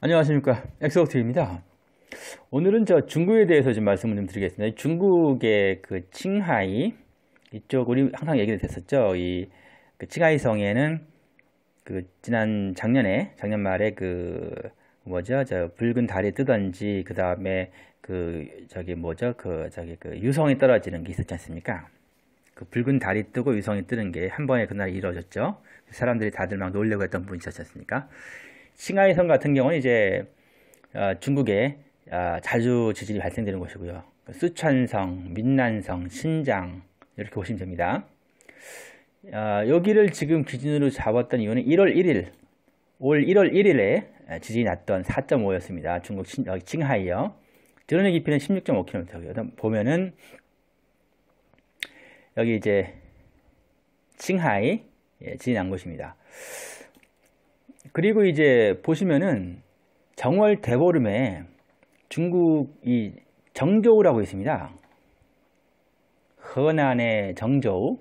안녕하십니까 엑소프트입니다 오늘은 저 중국에 대해서 좀 말씀을 좀 드리겠습니다 중국의 그 칭하이 이쪽 우리 항상 얘기를 했었죠 이그 칭하이 성에는 그 지난 작년에 작년 말에 그 뭐죠 저 붉은 달이 뜨던지 그 다음에 그 저기 뭐죠 그 저기 그 유성이 떨어지는 게 있었지 않습니까 그 붉은 달이 뜨고 유성이 뜨는 게 한 번에 그날 이루어졌죠 사람들이 다들 막 놀려고 했던 분이 있었지 않습니까 칭하이성 같은 경우는 이제 어, 중국에 어, 자주 지진이 발생되는 곳이고요. 쓰촨성, 그 민난성, 신장 이렇게 보시면 됩니다. 어, 여기를 지금 기준으로 잡았던 이유는 1월 1일 올 1월 1일에 아, 지진이 났던 4.5였습니다. 중국 어, 칭하이요. 드론의 깊이는 16.5km고요. 보면은 여기 이제 칭하이 예, 지진 난 곳입니다. 그리고 이제 보시면은 정월 대보름에 중국 이 정조우라고 있습니다. 허난의 정조우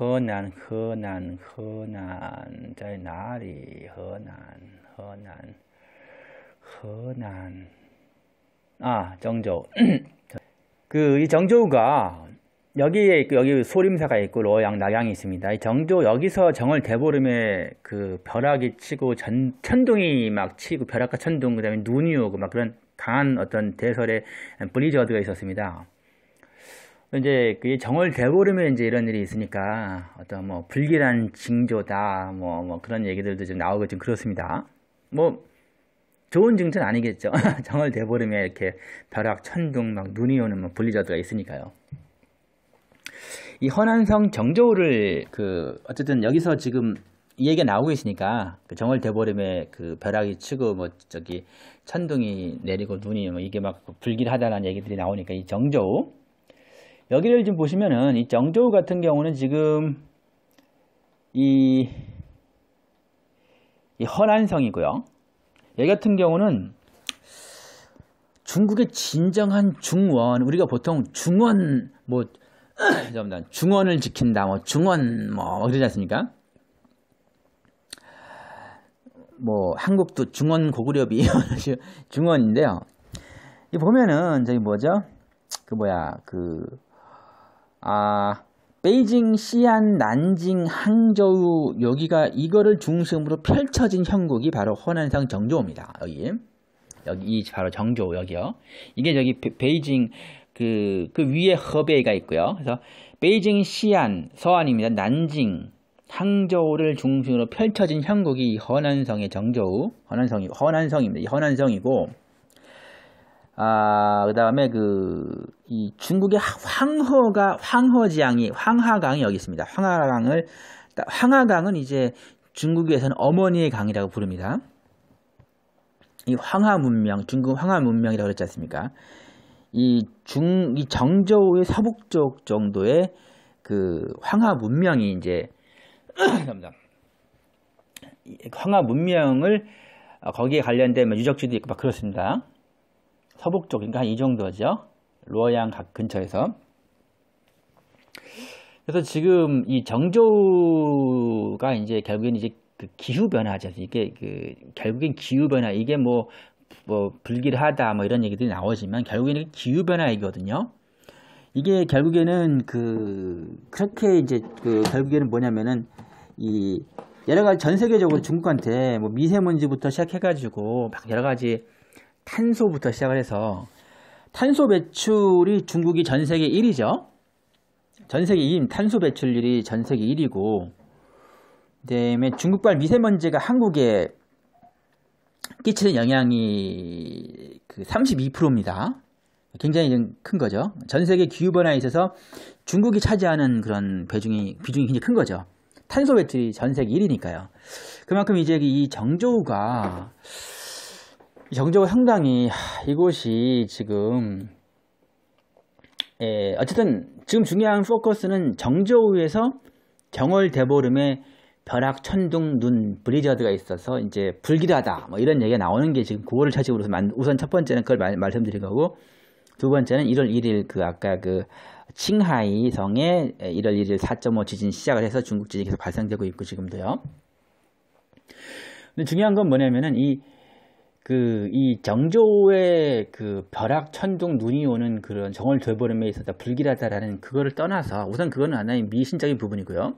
허난 허난 허난 저 나리 허난 허난 허난 아 정조 그이 정조우가 여기에 있고 여기 소림사가 있고 로양 낙양이 있습니다. 정조 여기서 정월 대보름에 그 벼락이 치고 전, 천둥이 막 치고 벼락과 천둥 그다음에 눈이 오고 그 막 그런 강한 어떤 대설의 블리저드가 있었습니다. 이제 그 정월 대보름에 이제 이런 일이 있으니까 어떤 뭐 불길한 징조다 뭐뭐 뭐 그런 얘기들도 좀 나오고 좀 그렇습니다. 뭐 좋은 증조는 아니겠죠. 정월 대보름에 이렇게 벼락 천둥 막 눈이 오는 뭐 블리저드가 있으니까요. 이허난성 정조를 그 어쨌든 여기서 지금 이 얘기가 나오고 있으니까 그 정월 대보름에 그 벼락이 치고 뭐 저기 천둥이 내리고 눈이 뭐 이게 막 불길하다라는 얘기들이 나오니까 이 정조우 여기를 지금 보시면은 이 정조우 같은 경우는 지금 이, 이 헌안성이고요. 얘 같은 경우는 중국의 진정한 중원 우리가 보통 중원 뭐 전부 중원을 지킨다, 뭐 중원 뭐 그러지 않습니까? 뭐 한국도 중원 고구려비 중원인데요. 이 보면은 저기 뭐죠? 그 뭐야 그 아 베이징, 시안, 난징, 항저우 여기가 이거를 중심으로 펼쳐진 형국이 바로 호난성 정조입니다. 여기 여기 바로 정조 여기요. 이게 저기 베, 베이징 그, 그 위에 허베이가 있고요. 그래서 베이징, 시안, 서안입니다. 난징, 항저우를 중심으로 펼쳐진 형국이 허난성의 정저우, 허난성이 허난성입니다. 허난성이고 아, 그다음에 그 이 중국의 황허가 황허지향이 황하강이 여기 있습니다. 황하강을 그러니까 황하강은 이제 중국에서는 어머니의 강이라고 부릅니다. 이 황하 문명, 중국 황하 문명이라고 그랬지 않습니까? 이 중, 이 정저우의 서북 쪽 정도의 그 황하 문명이 이제, 황하 문명을 어, 거기에 관련된 뭐 유적지도 있고 막 그렇습니다. 서북 쪽, 그러니까 한이 정도죠. 로양 각 근처에서. 그래서 지금 이 정조가 이제 결국엔 이제 그 기후 변화죠. 이게 그 결국엔 기후 변화 이게 뭐뭐 불길하다 뭐 이런 얘기들이 나오지만 결국에는 기후 변화 얘기거든요. 이게 결국에는 그 그렇게 이제 그 결국에는 뭐냐면은 이 여러 가지 전 세계적으로 중국한테 뭐 미세먼지부터 시작해가지고 막 여러 가지 탄소부터 시작을 해서 탄소 배출이 중국이 전 세계 1위죠. 전 세계 2위 탄소 배출률이 전 세계 1위고 그다음에 중국발 미세먼지가 한국에 끼치는 영향이 그 32%입니다. 굉장히 큰 거죠. 전 세계 기후 변화에 있어서 중국이 차지하는 그런 비중이 비중이 굉장히 큰 거죠. 탄소 배출이 전 세계 1위니까요. 그만큼 이제 이정조우가정조가 상당히 이곳이 지금 예, 어쨌든 지금 중요한 포커스는 정조에서 경월 대보름에 벼락, 천둥, 눈, 브리저드가 있어서 이제 불길하다 뭐 이런 얘기가 나오는 게 지금 9거를 차지으로서 우선 첫 번째는 그걸 말, 말씀드린 거고 두 번째는 1월 1일 그 아까 그 칭하이 성에 1월 1일 4.5 지진 시작을 해서 중국 지진이 계속 발생되고 있고 지금도요. 근데 중요한 건 뭐냐면은 이 그, 이 정조의 그 벼락, 천둥, 눈이 오는 그런 정월 돌보름에 있어서 불길하다라는 그거를 떠나서 우선 그거는 하나의 미신적인 부분이고요.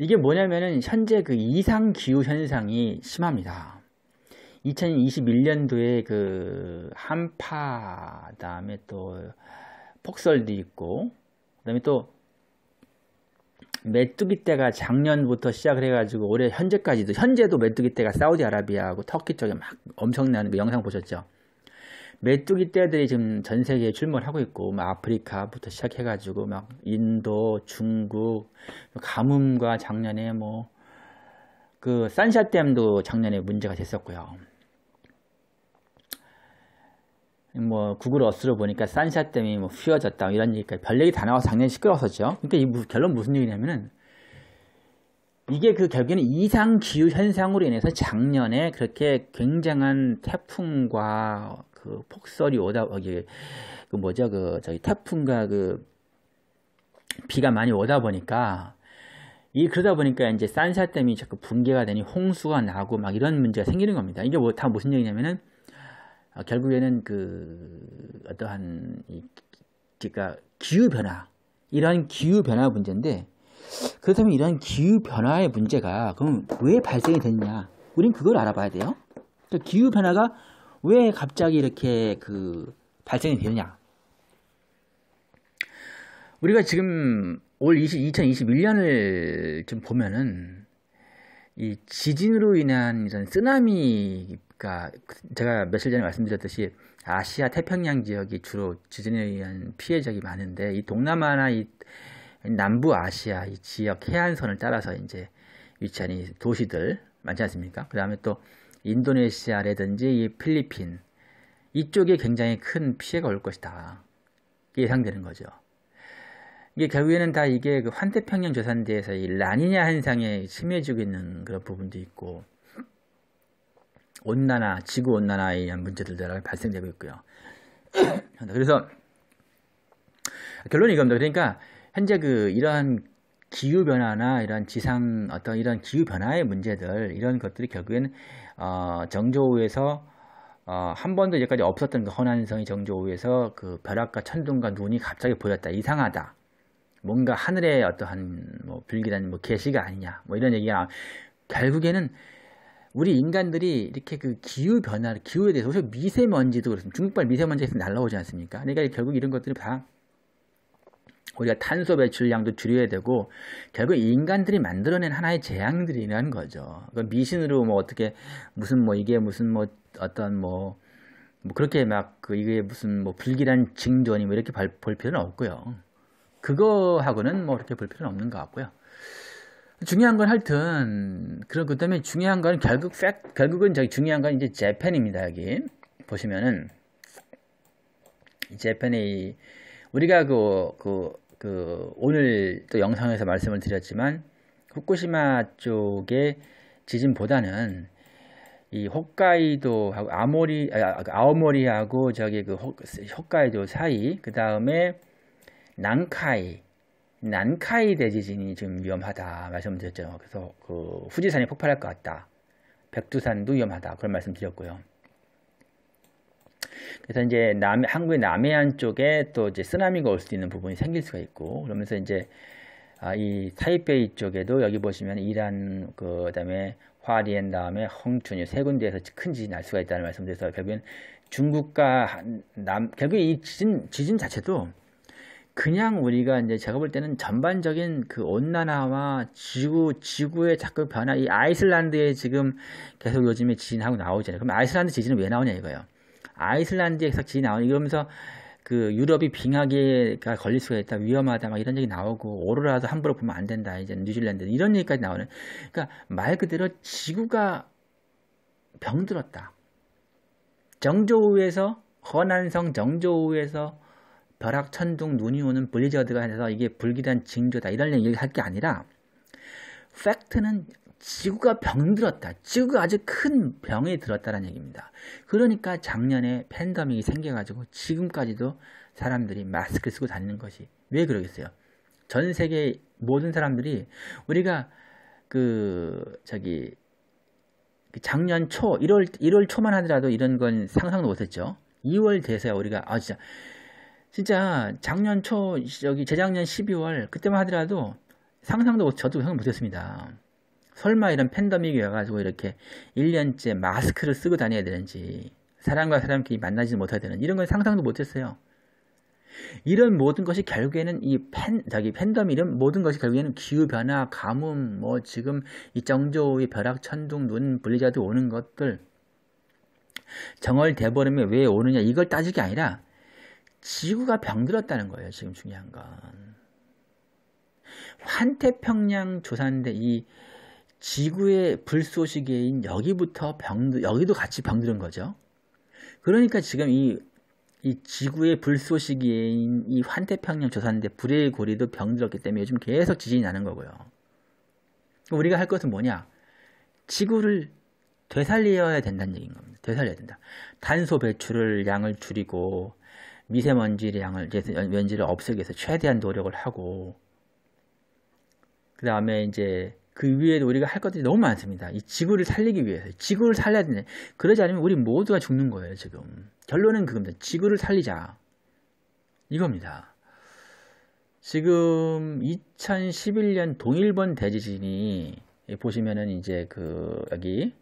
이게 뭐냐면은 현재 그 이상 기후 현상이 심합니다. 2021년도에 그 한파, 다음에또 폭설도 있고, 그다음에 또 메뚜기 떼가 작년부터 시작을 해가지고 올해 현재까지도 현재도 메뚜기 떼가 사우디아라비아하고 터키 쪽에 막 엄청난 그 영상 보셨죠? 메뚜기 떼들이 지금 전 세계에 출몰하고 있고 막 아프리카부터 시작해가지고 막 인도, 중국, 가뭄과 작년에 뭐 그 산샤댐도 작년에 문제가 됐었고요. 뭐 구글 어스로 보니까 산샤댐이 뭐 휘어졌다 뭐 이런 얘기까지 별 얘기 다 나와서 작년에 시끄러웠었죠. 그러니까 이 결론 무슨 얘기냐면은 이게 그 결국에는 이상 기후 현상으로 인해서 작년에 그렇게 굉장한 태풍과 그 폭설이 오다 여기 그 뭐죠 그 저기 태풍과 그 비가 많이 오다 보니까 이 그러다 보니까 이제 산샤댐이 자꾸 붕괴가 되니 홍수가 나고 막 이런 문제가 생기는 겁니다. 이게 뭐 다 무슨 얘기냐면은 어, 결국에는 그 어떠한 이, 그러니까 기후 변화 이런 기후 변화 문제인데 그렇다면 이런 기후 변화의 문제가 그럼 왜 발생이 됐냐? 우린 그걸 알아봐야 돼요. 그러니까 기후 변화가 왜 갑자기 이렇게 그 발생이 되느냐? 우리가 지금 올 20, 2021년을 좀 보면은 이 지진으로 인한 이런 쓰나미가 제가 며칠 전에 말씀드렸듯이 아시아 태평양 지역이 주로 지진에 의한 피해적이 많은데 이 동남아나 이 남부 아시아 이 지역 해안선을 따라서 이제 위치한 이 도시들 많지 않습니까? 그 다음에 또 인도네시아라든지 이 필리핀 이쪽에 굉장히 큰 피해가 올 것이다. 예상되는 거죠. 이게 결국에는 다 이게 그 환태평양 조산대에서이 라니냐 현상에 심해지고 있는 그런 부분도 있고 온난화, 지구 온난화에 의한 문제들도 발생되고 있고요. 그래서 결론이 이겁니다. 그러니까 현재 그 이러한 기후 변화나 이런 지상 어떤 이런 기후 변화의 문제들 이런 것들이 결국에는 어, 정조우에서 어, 한 번도 이제까지 없었던 그 헌한성이 정조우에서 그 벼락과 천둥과 눈이 갑자기 보였다. 이상하다. 뭔가 하늘의 어떠한 뭐 불길한 뭐 계시가 아니냐. 뭐 이런 얘기가 결국에는 우리 인간들이 이렇게 그 기후 변화, 기후에 대해서 미세먼지도 그렇습니다. 중국발 미세먼지에서 날라오지 않습니까? 그러니까 결국 이런 것들이 다 우리가 탄소 배출량도 줄여야 되고 결국 인간들이 만들어낸 하나의 재앙들이라는 거죠. 그 미신으로 뭐 어떻게 무슨 뭐 이게 무슨 뭐 어떤 뭐, 뭐 그렇게 막그 이게 무슨 뭐 불길한 징조니 뭐 이렇게 볼 필요는 없고요. 그거하고는 뭐이렇게볼 필요는 없는 것 같고요. 중요한 건 하여튼 그런 그 다음에 중요한 건 결국 팩 결국은 저기 중요한 건 이제 재팬입니다 여기 보시면은 재팬의 우리가 그, 그, 그, 오늘 또 영상에서 말씀을 드렸지만, 후쿠시마 쪽의 지진보다는 이 홋카이도하고 아모리 아, 아 그 오모리하고 저기 그 홋, 카이도 사이 그 다음에 난카이 난카이 대지진이 지금 위험하다 말씀드렸죠. 그래서 그 후지산이 폭발할 것 같다. 백두산도 위험하다 그런 말씀드렸고요. 그래서 이제 남, 한국의 남해안 쪽에 또 이제 쓰나미가 올 수 있는 부분이 생길 수가 있고 그러면서 이제 아, 이 타이베이 쪽에도 여기 보시면 이란 그 다음에 화리엔 다음에 홍춘이세 군데에서 큰 지진이 날 수가 있다는 말씀드려서 결국엔 중국과 남 결국 이 지진 지진 자체도 그냥 우리가 이제 제가 볼 때는 전반적인 그 온난화와 지구 지구의 자꾸 변화 이 아이슬란드에 지금 계속 요즘에 지진하고 나오잖아요. 그럼 아이슬란드 지진은 왜 나오냐 이거예요. 아이슬란드에서 지 나오는 이러면서 그 유럽이 빙하기가 걸릴 수가 있다 위험하다 막 이런 얘기 나오고 오로라도 함부로 보면 안 된다 이제 뉴질랜드 이런 얘기까지 나오는 그러니까 말 그대로 지구가 병들었다 정조우에서 허난성 정조우에서 벼락 천둥 눈이 오는 블리저드가 해서 이게 불길한 징조다 이런 얘기를 할 게 아니라 팩트는 지구가 병들었다. 지구가 아주 큰 병에 들었다는 얘기입니다. 그러니까 작년에 팬더믹이 생겨가지고 지금까지도 사람들이 마스크를 쓰고 다니는 것이 왜 그러겠어요? 전 세계 모든 사람들이 우리가 그 저기 그 작년 초 1월 1월 초만 하더라도 이런 건 상상도 못했죠. 2월 돼서야 우리가 아 진짜 진짜 작년 초 여기 재작년 12월 그때만 하더라도 상상도 저도 생각 못했습니다. 설마 이런 팬더믹이 와가지고 이렇게 1년째 마스크를 쓰고 다녀야 되는지, 사람과 사람끼리 만나지 못해야 되는 이런 건 상상도 못했어요. 이런 모든 것이 결국에는 이 팬, 자기 팬덤 이름 모든 것이 결국에는 기후변화, 가뭄, 뭐 지금 이 정조의 벼락, 천둥, 눈, 블리자드 오는 것들, 정월 대보름에 왜 오느냐 이걸 따질 게 아니라 지구가 병들었다는 거예요. 지금 중요한 건. 환태평양 조사인데 이 지구의 불쏘시개인 여기부터 병, 여기도 같이 병들은 거죠. 그러니까 지금 이, 이 지구의 불쏘시개인 이 환태평양 조산대 불의 고리도 병들었기 때문에 요즘 계속 지진이 나는 거고요. 우리가 할 것은 뭐냐? 지구를 되살려야 된다는 얘기인 겁니다. 되살려야 된다. 탄소 배출을 양을 줄이고 미세먼지의 양을 면지를 없애기 위해서 최대한 노력을 하고 그 다음에 이제 그 위에 우리가 할 것들이 너무 많습니다. 이 지구를 살리기 위해서. 지구를 살려야 되네. 그러지 않으면 우리 모두가 죽는 거예요, 지금. 결론은 그겁니다. 지구를 살리자. 이겁니다. 지금 2011년 동일본 대지진이 보시면은 이제 그 여기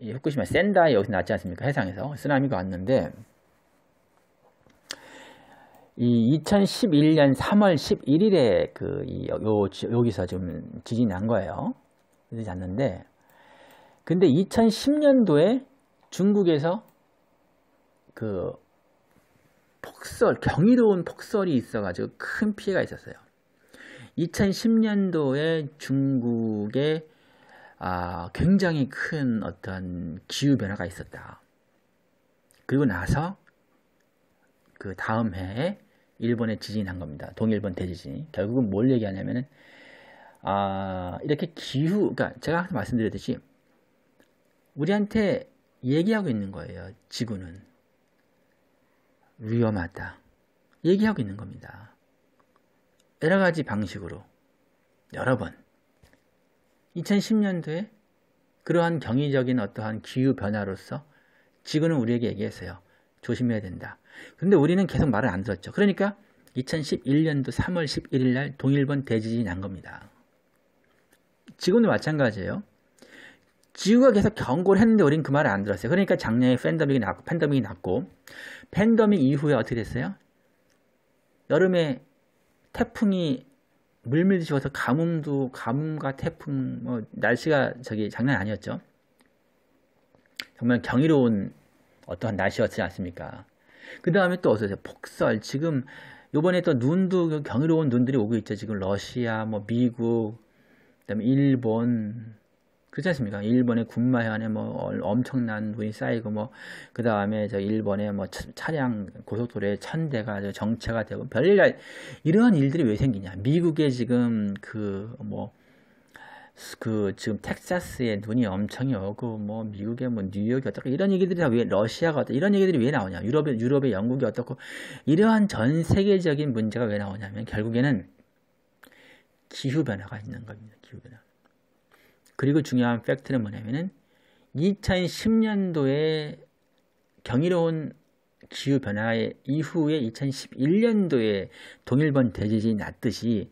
후쿠시마 센다이 여기서 났지 않습니까? 해상에서 쓰나미가 왔는데 이 2011년 3월 11일에 그, 요, 여기서 좀 지진이 난 거예요. 그러지 않는데, 근데 2010년도에 중국에서 그 폭설, 경이로운 폭설이 있어가지고 큰 피해가 있었어요. 2010년도에 중국에 아, 굉장히 큰 어떤 기후변화가 있었다. 그리고 나서 그 다음 해에 일본에 지진이 난 겁니다. 동일본 대지진이. 결국은 뭘 얘기하냐면은 아, 이렇게 기후 그니까 제가 아까 말씀드렸듯이 우리한테 얘기하고 있는 거예요. 지구는 위험하다. 얘기하고 있는 겁니다. 여러 가지 방식으로 여러 번 2010년도에 그러한 경이적인 어떠한 기후 변화로서 지구는 우리에게 얘기했어요. 조심해야 된다. 근데 우리는 계속 말을 안 들었죠. 그러니까 2011년도 3월 11일 날 동일본 대지진이 난 겁니다. 지금도 마찬가지예요. 지구가 계속 경고를 했는데 우린 그 말을 안 들었어요. 그러니까 작년에 팬더믹이 났고, 팬더믹이 났고, 팬더믹 이후에 어떻게 됐어요? 여름에 태풍이 물밀듯이 죽서 가뭄도, 가뭄과 태풍, 뭐, 날씨가 저기 장난 아니었죠. 정말 경이로운 어떠한 날씨였지 않습니까? 그 다음에 또어서세요 폭설. 지금 요번에 또 눈도 경이로운 눈들이 오고 있죠. 지금 러시아, 뭐 미국, 그다음에 일본 그렇지 않습니까? 일본의 군마현에 뭐 엄청난 눈이 쌓이고 뭐 그다음에 저 일본의 뭐 차량 고속도로에 천대가 정체가 되고 별일 이러한 일들이 왜 생기냐? 미국의 지금 그뭐 그 지금 텍사스에 눈이 엄청이 오고 뭐미국에뭐 뉴욕이 어떻고 이런 얘기들이 다 왜 러시아가 어떻고 이런 얘기들이 왜 나오냐 유럽의 유럽의 영국이 어떻고 이러한 전 세계적인 문제가 왜 나오냐면 결국에는 기후 변화가 있는 겁니다 기후 변화 그리고 중요한 팩트는 뭐냐면은 2010년도에 경이로운 기후 변화 이후에 2011년도에 동일본 대지진이 났듯이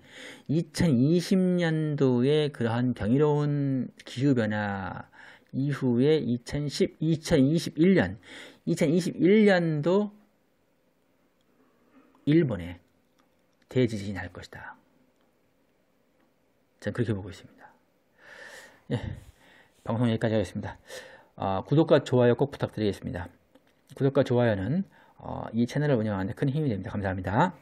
2020년도에 그러한 경이로운 기후 변화 이후에 2010, 2021년, 2021년도 일본에 대지진이 날 것이다. 저는 그렇게 보고 있습니다. 예, 방송 여기까지 하겠습니다. 아, 구독과 좋아요 꼭 부탁드리겠습니다. 구독과 좋아요는 어, 이 채널을 운영하는 큰 힘이 됩니다. 감사합니다.